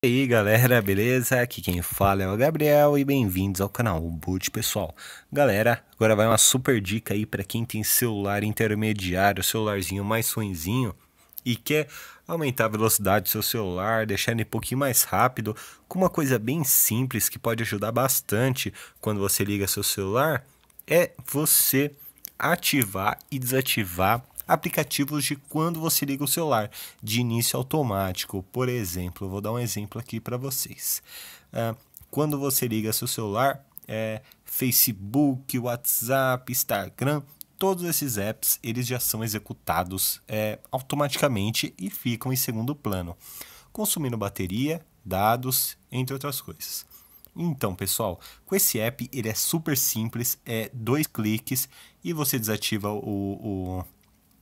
E aí galera, beleza? Aqui quem fala é o Gabriel e bem-vindos ao canal Boot Pessoal. Galera, agora vai uma super dica aí para quem tem celular intermediário, celularzinho mais ruinzinho e quer aumentar a velocidade do seu celular, deixar ele um pouquinho mais rápido, com uma coisa bem simples que pode ajudar bastante quando você liga seu celular, é você ativar e desativar aplicativos de quando você liga o celular, de início automático, por exemplo. Vou dar um exemplo aqui para vocês. Uh, quando você liga seu celular, é, Facebook, WhatsApp, Instagram, todos esses apps eles já são executados é, automaticamente e ficam em segundo plano, consumindo bateria, dados, entre outras coisas. Então, pessoal, com esse app ele é super simples, é dois cliques e você desativa o, o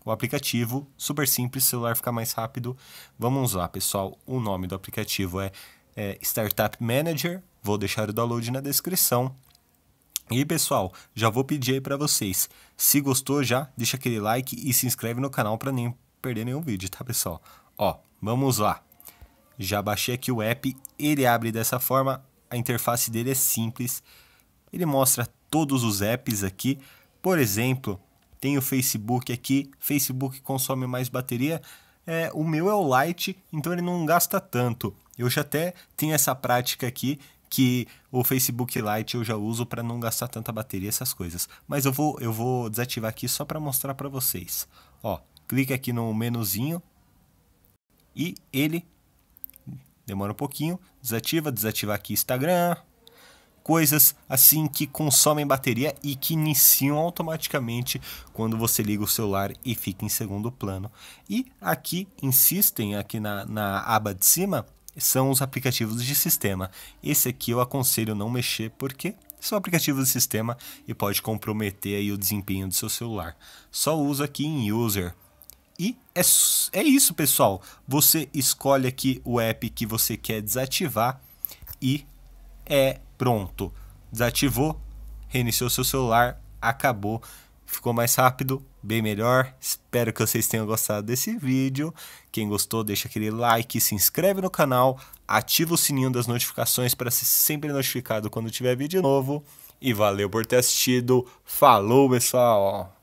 o aplicativo, super simples, celular fica mais rápido. Vamos lá, pessoal. O nome do aplicativo é, é Startup Manager. Vou deixar o download na descrição. E pessoal, já vou pedir aí para vocês, se gostou já, deixa aquele like e se inscreve no canal para nem perder nenhum vídeo, tá pessoal? Ó, vamos lá. Já baixei aqui o app, ele abre dessa forma, a interface dele é simples. Ele mostra todos os apps aqui. Por exemplo, tem o Facebook aqui, Facebook consome mais bateria. É, o meu é o Lite, então ele não gasta tanto. Eu já até tenho essa prática aqui que o Facebook Lite eu já uso para não gastar tanta bateria essas coisas. Mas eu vou eu vou desativar aqui só para mostrar para vocês. Ó, clica aqui no menuzinho e ele demora um pouquinho, desativa, desativar aqui Instagram, coisas assim que consomem bateria e que iniciam automaticamente quando você liga o celular e fica em segundo plano. E aqui, insistem, aqui na, na aba de cima, são os aplicativos de sistema. Esse aqui eu aconselho não mexer porque são aplicativos de sistema e pode comprometer aí o desempenho do seu celular. Só usa aqui em user. E é, é isso, pessoal. Você escolhe aqui o app que você quer desativar e é Pronto. Desativou, reiniciou seu celular, acabou. Ficou mais rápido, bem melhor. Espero que vocês tenham gostado desse vídeo. Quem gostou, deixa aquele like, se inscreve no canal, ativa o sininho das notificações para ser sempre notificado quando tiver vídeo novo. E valeu por ter assistido. Falou, pessoal!